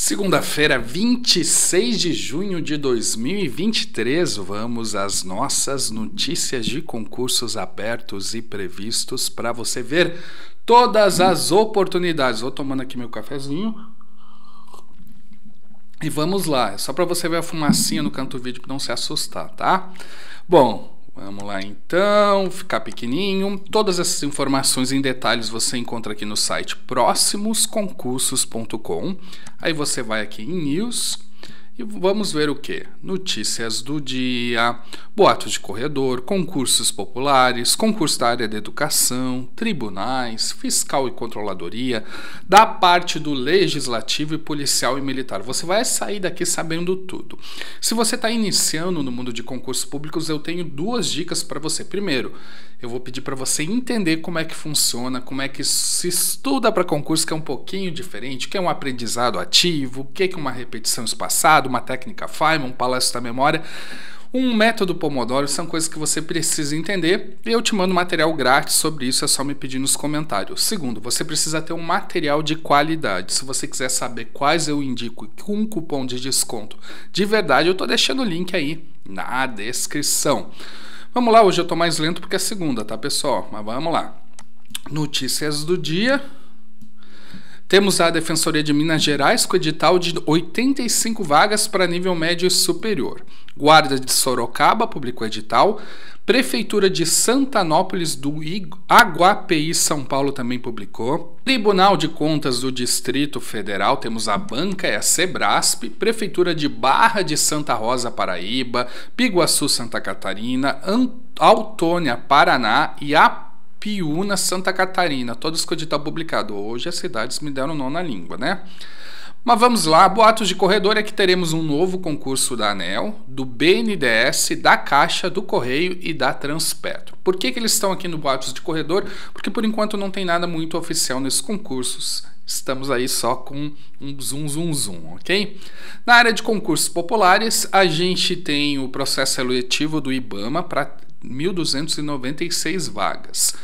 Segunda-feira, 26 de junho de 2023, vamos às nossas notícias de concursos abertos e previstos para você ver todas as oportunidades. Vou tomando aqui meu cafezinho. E vamos lá, é só para você ver a fumacinha no canto do vídeo para não se assustar, tá? Bom, Vamos lá então, ficar pequenininho. Todas essas informações em detalhes você encontra aqui no site próximosconcursos.com. Aí você vai aqui em News e vamos ver o que? Notícias do dia, boatos de corredor, concursos populares, concurso da área de educação, tribunais, fiscal e controladoria, da parte do legislativo e policial e militar. Você vai sair daqui sabendo tudo. Se você está iniciando no mundo de concursos públicos, eu tenho duas dicas para você. Primeiro, eu vou pedir para você entender como é que funciona, como é que se estuda para concurso, que é um pouquinho diferente, o que é um aprendizado ativo, o que é uma repetição espaçada uma técnica Feynman, um palestra da memória, um método Pomodoro, são coisas que você precisa entender. E eu te mando material grátis sobre isso, é só me pedir nos comentários. Segundo, você precisa ter um material de qualidade. Se você quiser saber quais eu indico com um cupom de desconto de verdade, eu estou deixando o link aí na descrição. Vamos lá, hoje eu estou mais lento porque é segunda, tá pessoal? Mas vamos lá. Notícias do dia. Temos a Defensoria de Minas Gerais com edital de 85 vagas para nível médio e superior. Guarda de Sorocaba publicou edital. Prefeitura de Santanópolis do Aguapi, São Paulo também publicou. Tribunal de Contas do Distrito Federal, temos a Banca é a Sebrasp. Prefeitura de Barra de Santa Rosa, Paraíba, Piguaçu, Santa Catarina, Antônia, Paraná e a Piúna, Santa Catarina, todos que o editar publicado. Hoje as cidades me deram nome na língua, né? Mas vamos lá, boatos de corredor é que teremos um novo concurso da ANEL, do BNDES, da Caixa, do Correio e da Transpetro. Por que, que eles estão aqui no Boatos de Corredor? Porque por enquanto não tem nada muito oficial nesses concursos. Estamos aí só com um zoom, zoom, zoom, ok? Na área de concursos populares, a gente tem o processo eletivo do IBAMA para 1.296 vagas.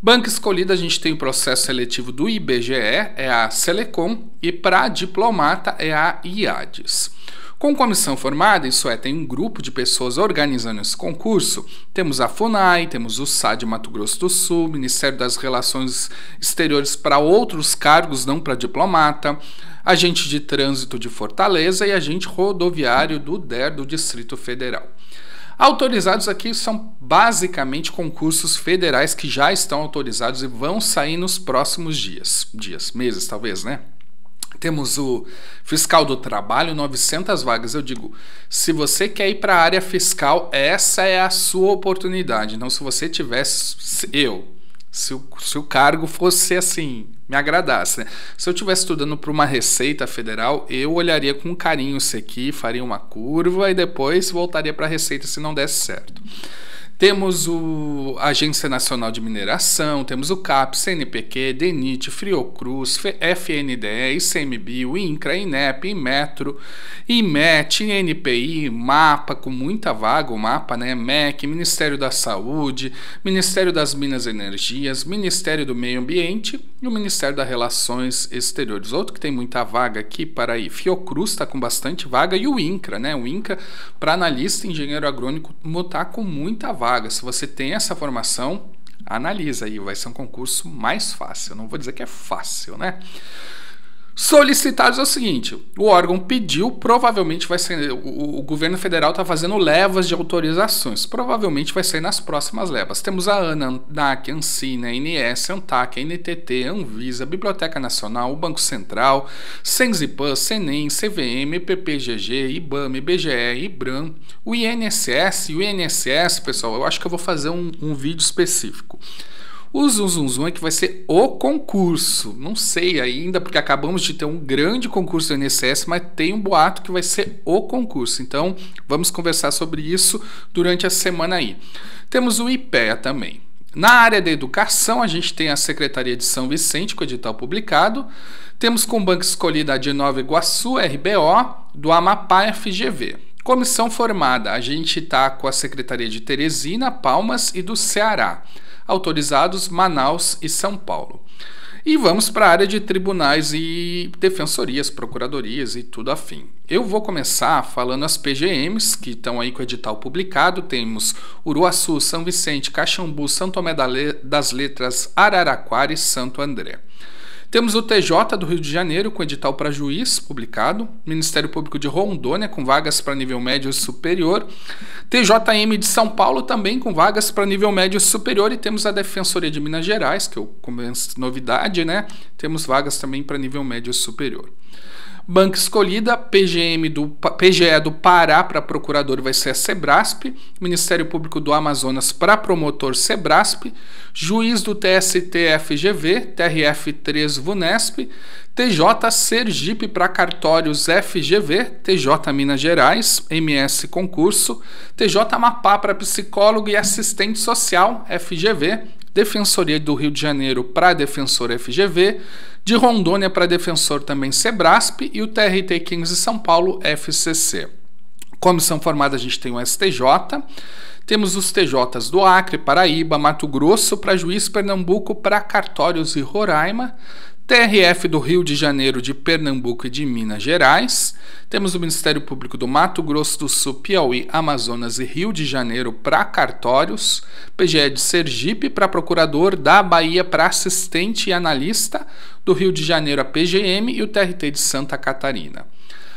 Banca escolhida, a gente tem o processo seletivo do IBGE, é a Selecom, e para diplomata é a IADES. Com comissão formada, isso é, tem um grupo de pessoas organizando esse concurso. Temos a FUNAI, temos o SAD Mato Grosso do Sul, Ministério das Relações Exteriores para outros cargos, não para diplomata, agente de trânsito de Fortaleza e agente rodoviário do DER do Distrito Federal. Autorizados aqui são basicamente concursos federais que já estão autorizados e vão sair nos próximos dias, dias, meses talvez, né? Temos o fiscal do trabalho, 900 vagas. Eu digo, se você quer ir para a área fiscal, essa é a sua oportunidade. Então, se você tivesse, eu, se o, se o cargo fosse assim, me agradasse. Né? Se eu estivesse estudando para uma Receita Federal, eu olharia com carinho isso aqui, faria uma curva e depois voltaria para a Receita se não desse certo. Temos o Agência Nacional de Mineração, temos o CAP, CNPq, DENIT, Friocruz, FNDE, ICMBio, INCRA, INEP, IMETRO, IMET, INPI, MAPA, com muita vaga o MAPA, né? MEC, Ministério da Saúde, Ministério das Minas e Energias, Ministério do Meio Ambiente e o Ministério das Relações Exteriores. Outro que tem muita vaga aqui para aí, Fiocruz está com bastante vaga e o INCRA, né? O INCRA para analista engenheiro agrônico está com muita vaga vaga. Se você tem essa formação, analisa aí, vai ser um concurso mais fácil. Não vou dizer que é fácil, né? solicitados é o seguinte: o órgão pediu, provavelmente vai ser. O, o governo federal está fazendo levas de autorizações, provavelmente vai ser nas próximas levas. Temos a ANA, ANAC, ANSINA, ANS, ANTAC, NTT, ANVISA, Biblioteca Nacional, o Banco Central, SENZIPAN, SENEM, CVM, PPGG, IBAM, IBGE, IBRAM, o INSS. E o INSS, pessoal, eu acho que eu vou fazer um, um vídeo específico. O Zum Zum Zum é que vai ser o concurso. Não sei ainda, porque acabamos de ter um grande concurso do INSS, mas tem um boato que vai ser o concurso. Então, vamos conversar sobre isso durante a semana aí. Temos o IPEA também. Na área da educação, a gente tem a Secretaria de São Vicente, com o edital publicado. Temos com o Banco Escolhida a de Nova Iguaçu, RBO, do Amapá FGV. Comissão formada: a gente está com a Secretaria de Teresina, Palmas e do Ceará, autorizados Manaus e São Paulo. E vamos para a área de tribunais e defensorias, procuradorias e tudo afim. Eu vou começar falando as PGMs, que estão aí com o edital publicado. Temos Uruaçu, São Vicente, Caxambu, Santo Tomé das Letras, Araraquara e Santo André. Temos o TJ do Rio de Janeiro com edital para juiz publicado, Ministério Público de Rondônia com vagas para nível médio superior, TJM de São Paulo também com vagas para nível médio superior e temos a Defensoria de Minas Gerais, que é novidade, né? Temos vagas também para nível médio superior. Banca escolhida, PGM do, PGE do Pará para procurador vai ser a Sebrasp, Ministério Público do Amazonas para promotor Sebrasp, juiz do TST-FGV, TRF3 VUNESP, TJ Sergipe para cartórios FGV, TJ Minas Gerais, MS Concurso, TJ Amapá para psicólogo e assistente social, FGV, Defensoria do Rio de Janeiro para Defensor FGV, de Rondônia para Defensor também Sebrasp e o TRT 15 São Paulo FCC. Comissão formada a gente tem o STJ, temos os TJs do Acre, Paraíba, Mato Grosso para Juiz, Pernambuco para Cartórios e Roraima, TRF do Rio de Janeiro, de Pernambuco e de Minas Gerais. Temos o Ministério Público do Mato Grosso do Sul, Piauí, Amazonas e Rio de Janeiro para cartórios. PGE de Sergipe para procurador, da Bahia para assistente e analista. Do Rio de Janeiro a PGM e o TRT de Santa Catarina.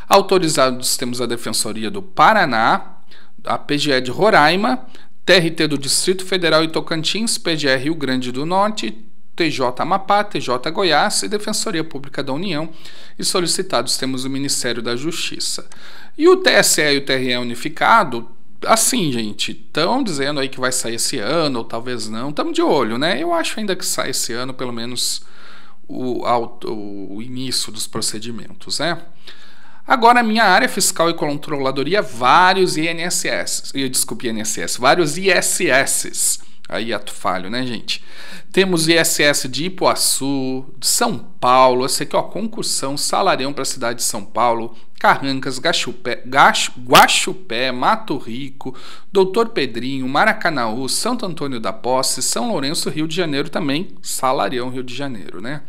Autorizados temos a Defensoria do Paraná, a PGE de Roraima, TRT do Distrito Federal e Tocantins, PGE Rio Grande do Norte, TJ Amapá, TJ Goiás e Defensoria Pública da União, e solicitados temos o Ministério da Justiça. E o TSE e o TRE unificado, assim, gente, estão dizendo aí que vai sair esse ano, ou talvez não, estamos de olho, né? Eu acho ainda que sai esse ano, pelo menos o, auto, o início dos procedimentos, né? Agora, minha área fiscal e controladoria, vários INSS, desculpe INSS, vários ISS. Aí ato falho, né, gente? Temos ISS de Ipuaçu, de São Paulo, esse aqui, ó, concursão, salarião para a cidade de São Paulo, Carrancas, Gachupé, Guaxupé, Mato Rico, Doutor Pedrinho, Maracanaú, Santo Antônio da Posse, São Lourenço, Rio de Janeiro também, salarião Rio de Janeiro, né?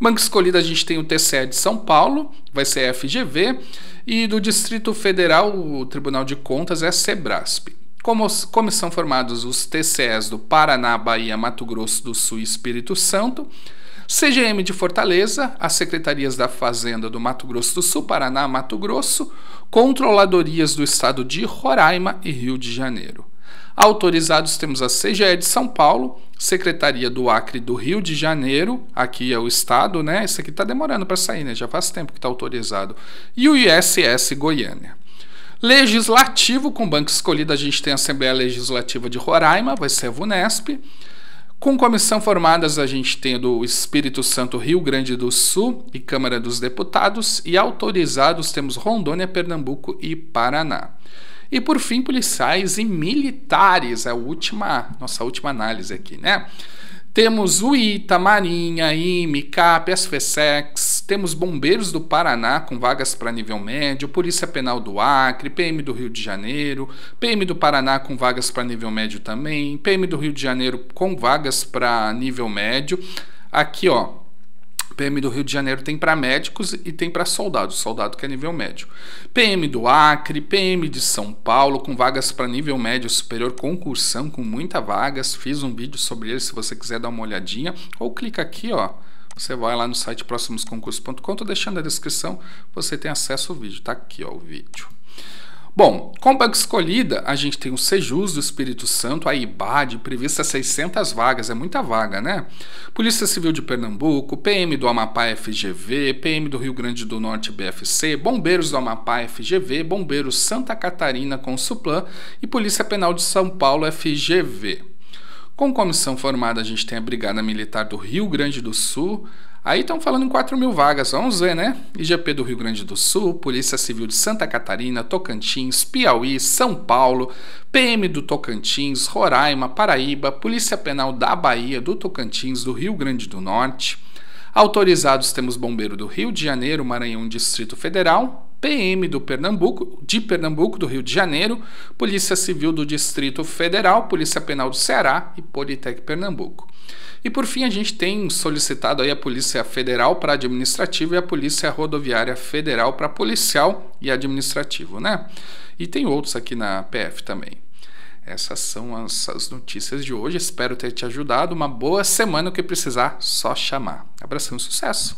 Banco escolhido a gente tem o TCE de São Paulo, vai ser FGV, e do Distrito Federal, o Tribunal de Contas é Sebrasp. Como, como são formados os TCEs do Paraná, Bahia, Mato Grosso do Sul e Espírito Santo, CGM de Fortaleza, as secretarias da Fazenda do Mato Grosso do Sul, Paraná, Mato Grosso, controladorias do estado de Roraima e Rio de Janeiro. Autorizados temos a CGE de São Paulo, Secretaria do Acre do Rio de Janeiro, aqui é o estado, né? Isso aqui está demorando para sair, né? Já faz tempo que está autorizado. E o ISS Goiânia. Legislativo, com banco escolhido, a gente tem a Assembleia Legislativa de Roraima, vai ser a VUNESP. Com comissão formadas, a gente tem do Espírito Santo Rio Grande do Sul e Câmara dos Deputados, e autorizados temos Rondônia, Pernambuco e Paraná. E por fim, policiais e militares, a última, nossa última análise aqui, né? Temos o ITA, Marinha, IME, CAP, SFSEX, temos bombeiros do Paraná com vagas para nível médio, Polícia Penal do Acre, PM do Rio de Janeiro, PM do Paraná com vagas para nível médio também, PM do Rio de Janeiro com vagas para nível médio. Aqui, ó, PM do Rio de Janeiro tem para médicos e tem para soldados, soldado que é nível médio. PM do Acre, PM de São Paulo, com vagas para nível médio superior, concursão com muitas vagas. Fiz um vídeo sobre ele se você quiser dar uma olhadinha. Ou clica aqui, ó. Você vai lá no site próximosconcurso.com, tô deixando a descrição, você tem acesso ao vídeo, tá aqui ó, o vídeo. Bom, com a banca escolhida, a gente tem o Sejus do Espírito Santo, a IBAD, prevista 600 vagas, é muita vaga, né? Polícia Civil de Pernambuco, PM do Amapá FGV, PM do Rio Grande do Norte BFC, Bombeiros do Amapá FGV, Bombeiros Santa Catarina com Suplan e Polícia Penal de São Paulo FGV. Com comissão formada, a gente tem a Brigada Militar do Rio Grande do Sul, Aí estão falando em 4 mil vagas, vamos ver, né? IGP do Rio Grande do Sul, Polícia Civil de Santa Catarina, Tocantins, Piauí, São Paulo, PM do Tocantins, Roraima, Paraíba, Polícia Penal da Bahia, do Tocantins, do Rio Grande do Norte. Autorizados temos Bombeiro do Rio de Janeiro, Maranhão, Distrito Federal, PM do Pernambuco, de Pernambuco, do Rio de Janeiro, Polícia Civil do Distrito Federal, Polícia Penal do Ceará e Politec Pernambuco. E por fim, a gente tem solicitado aí a Polícia Federal para administrativo e a Polícia Rodoviária Federal para policial e administrativo, né? E tem outros aqui na PF também. Essas são as, as notícias de hoje. Espero ter te ajudado. Uma boa semana. O que precisar, só chamar. Abração e sucesso!